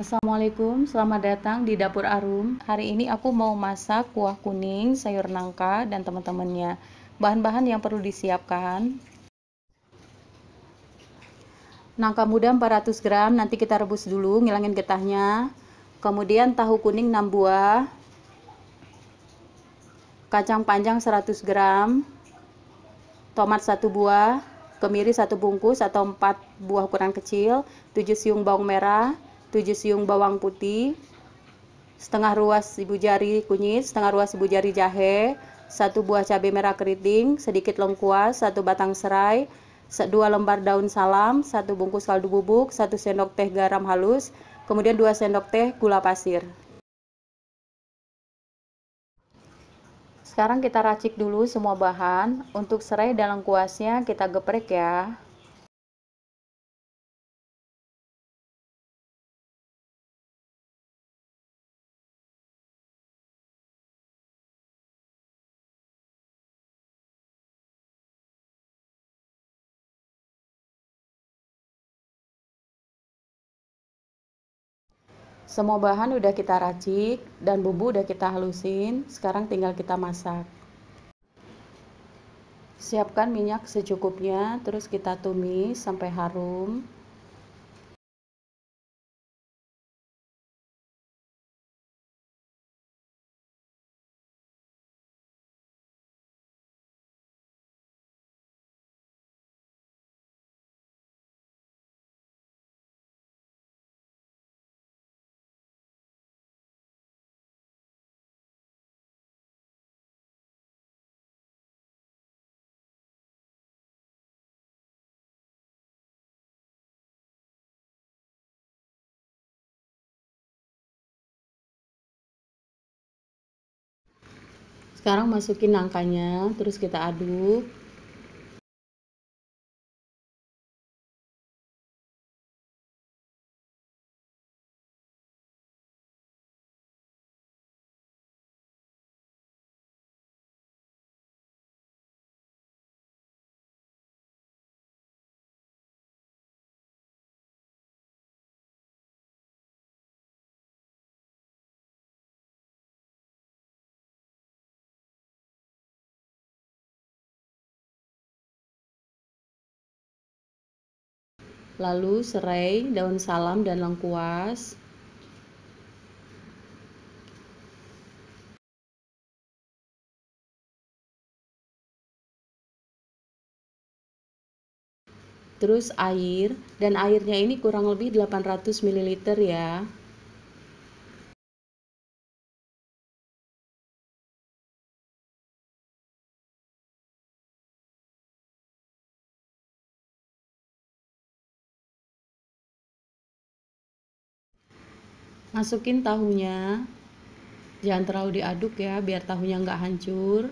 Assalamualaikum, selamat datang di Dapur Arum. Hari ini aku mau masak kuah kuning, sayur nangka, dan teman-temannya. Bahan-bahan yang perlu disiapkan. Nangka muda 400 gram, nanti kita rebus dulu, ngilangin getahnya. Kemudian tahu kuning 6 buah. Kacang panjang 100 gram. Tomat 1 buah. Kemiri 1 bungkus atau 4 buah ukuran kecil. 7 siung bawang merah 7 siung bawang putih, setengah ruas ibu jari kunyit, setengah ruas ibu jari jahe, satu buah cabai merah keriting, sedikit lengkuas, satu batang serai, dua lembar daun salam, satu bungkus kaldu bubuk, satu sendok teh garam halus, kemudian dua sendok teh gula pasir. Sekarang kita racik dulu semua bahan. Untuk serai dan lengkuasnya kita geprek ya. Semua bahan udah kita racik dan bumbu udah kita halusin, sekarang tinggal kita masak. Siapkan minyak secukupnya, terus kita tumis sampai harum. sekarang masukin angkanya terus kita aduk lalu serai daun salam dan lengkuas terus air dan airnya ini kurang lebih 800 ml ya masukin tahunya jangan terlalu diaduk ya biar tahunya nggak hancur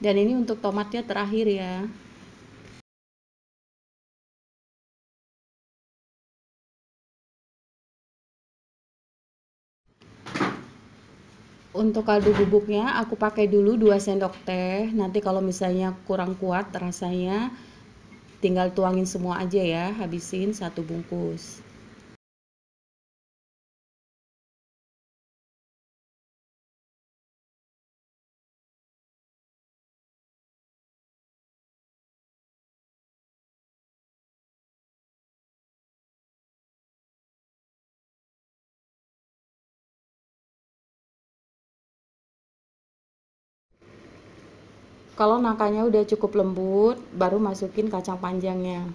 dan ini untuk tomatnya terakhir ya untuk kaldu bubuknya aku pakai dulu 2 sendok teh nanti kalau misalnya kurang kuat rasanya tinggal tuangin semua aja ya habisin satu bungkus Kalau nangkanya udah cukup lembut, baru masukin kacang panjangnya.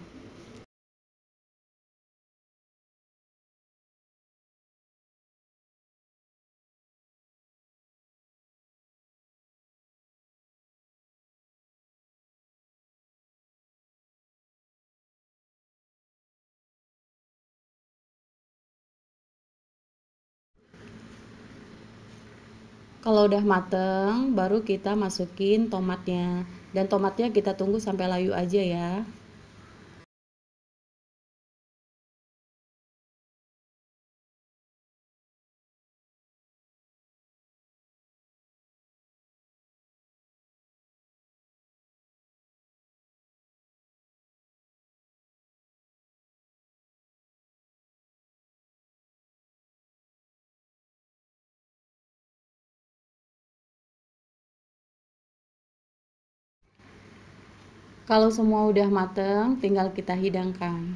Kalau udah mateng, baru kita masukin tomatnya. Dan tomatnya kita tunggu sampai layu aja ya. Kalau semua udah mateng, tinggal kita hidangkan.